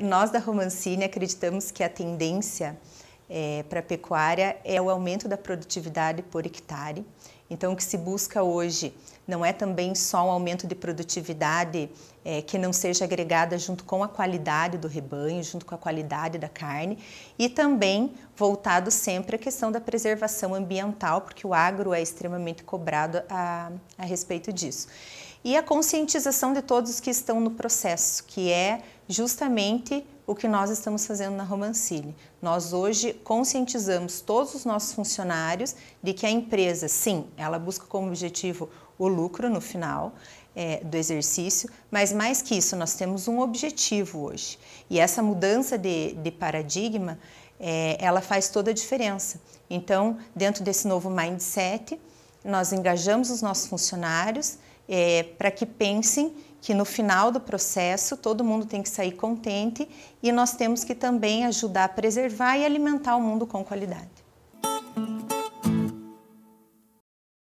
Nós da Romancini acreditamos que a tendência é, para a pecuária é o aumento da produtividade por hectare. Então, o que se busca hoje não é também só um aumento de produtividade é, que não seja agregada junto com a qualidade do rebanho, junto com a qualidade da carne, e também voltado sempre à questão da preservação ambiental, porque o agro é extremamente cobrado a, a respeito disso. E a conscientização de todos que estão no processo, que é justamente o que nós estamos fazendo na Romancile. Nós hoje conscientizamos todos os nossos funcionários de que a empresa, sim, ela busca como objetivo o lucro no final é, do exercício, mas mais que isso, nós temos um objetivo hoje. E essa mudança de, de paradigma, é, ela faz toda a diferença. Então, dentro desse novo mindset, nós engajamos os nossos funcionários, é, para que pensem que no final do processo todo mundo tem que sair contente e nós temos que também ajudar a preservar e alimentar o mundo com qualidade.